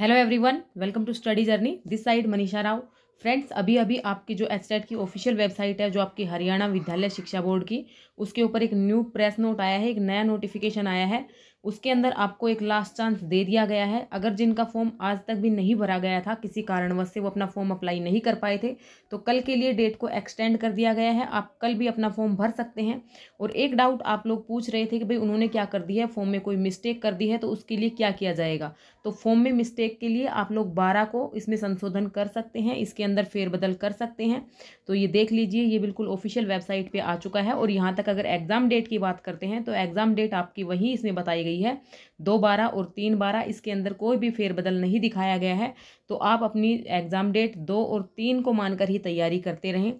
hello everyone welcome to study journey this side Manisha Rao friends अभी अभी आपकी जो एसटेट की ऑफिशियल वेबसाइट है जो आपकी हरियाणा विद्यालय शिक्षा बोर्ड की उसके ऊपर एक न्यू प्रेस नोट आया है एक नया नोटिफिकेशन आया है उसके अंदर आपको एक लास्ट चांस दे दिया गया है अगर जिनका फॉर्म आज तक भी नहीं भरा गया था किसी कारणवश से वो अपना फॉर्म अप्लाई नहीं कर पाए थे तो कल के लिए डेट को एक्सटेंड कर दिया गया है आप कल भी अपना फॉर्म भर सकते हैं और एक डाउट आप लोग पूछ रहे थे कि भाई उन्होंने क्या कर दिया है फॉर्म में कोई मिस्टेक कर दी है तो उसके लिए क्या किया जाएगा तो फॉर्म में मिस्टेक के लिए आप लोग बारह को इसमें संशोधन कर सकते हैं इसके अंदर फेरबदल कर सकते हैं तो ये देख लीजिए ये बिल्कुल ऑफिशियल वेबसाइट पर आ चुका है और यहाँ तक अगर एग्ज़ाम डेट की बात करते हैं तो एग्ज़ाम डेट आपकी वहीं इसमें बताई गई है दो बारह और तीन बारह इसके अंदर कोई भी फेरबदल नहीं दिखाया गया है तो आप अपनी एग्ज़ाम डेट दो और तीन को मानकर ही तैयारी करते रहें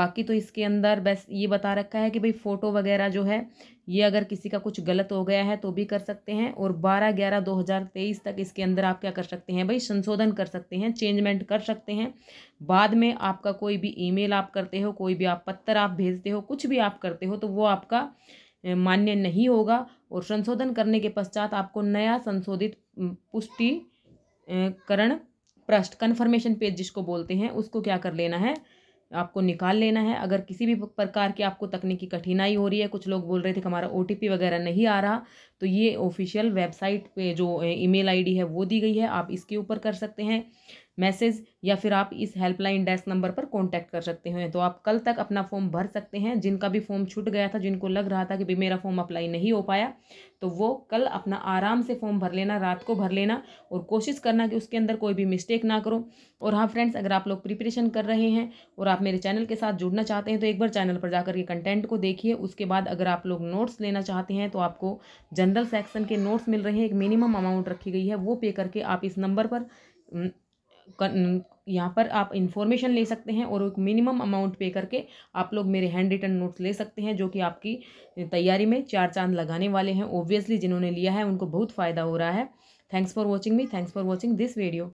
बाकी तो इसके अंदर बस ये बता रखा है कि भाई फ़ोटो वगैरह जो है ये अगर किसी का कुछ गलत हो गया है तो भी कर सकते हैं और बारह ग्यारह दो हज़ार तेईस तक इसके अंदर आप क्या कर सकते हैं भाई संशोधन कर सकते हैं चेंजमेंट कर सकते हैं बाद में आपका कोई भी ईमेल आप करते हो कोई भी आप पत्थर आप भेजते हो कुछ भी आप करते हो तो वो आपका मान्य नहीं होगा और संशोधन करने के पश्चात आपको नया संशोधित पुष्टिकरण प्रश्न कन्फर्मेशन पेज जिसको बोलते हैं उसको क्या कर लेना है आपको निकाल लेना है अगर किसी भी प्रकार की आपको तकनीकी कठिनाई हो रही है कुछ लोग बोल रहे थे कि हमारा ओ वगैरह नहीं आ रहा तो ये ऑफिशियल वेबसाइट पे जो ईमेल आईडी है वो दी गई है आप इसके ऊपर कर सकते हैं मैसेज या फिर आप इस हेल्पलाइन डेस्क नंबर पर कॉन्टैक्ट कर सकते हैं तो आप कल तक अपना फॉर्म भर सकते हैं जिनका भी फॉर्म छूट गया था जिनको लग रहा था कि भाई मेरा फॉर्म अप्लाई नहीं हो पाया तो वो कल अपना आराम से फॉर्म भर लेना रात को भर लेना और कोशिश करना कि उसके अंदर कोई भी मिस्टेक ना करो और हाँ फ्रेंड्स अगर आप लोग प्रिपरेशन कर रहे हैं और आप मेरे चैनल के साथ जुड़ना चाहते हैं तो एक बार चैनल पर जाकर के कंटेंट को देखिए उसके बाद अगर आप लोग नोट्स लेना चाहते हैं तो आपको जनरल सेक्शन के नोट्स मिल रहे हैं एक मिनिमम अमाउंट रखी गई है वो पे करके आप इस नंबर पर यहाँ पर आप इन्फॉर्मेशन ले सकते हैं और एक मिनिमम अमाउंट पे करके आप लोग मेरे हैंड रिटर्न नोट्स ले सकते हैं जो कि आपकी तैयारी में चार चांद लगाने वाले हैं ओब्वियसली जिन्होंने लिया है उनको बहुत फ़ायदा हो रहा है thanks for watching me thanks for watching this video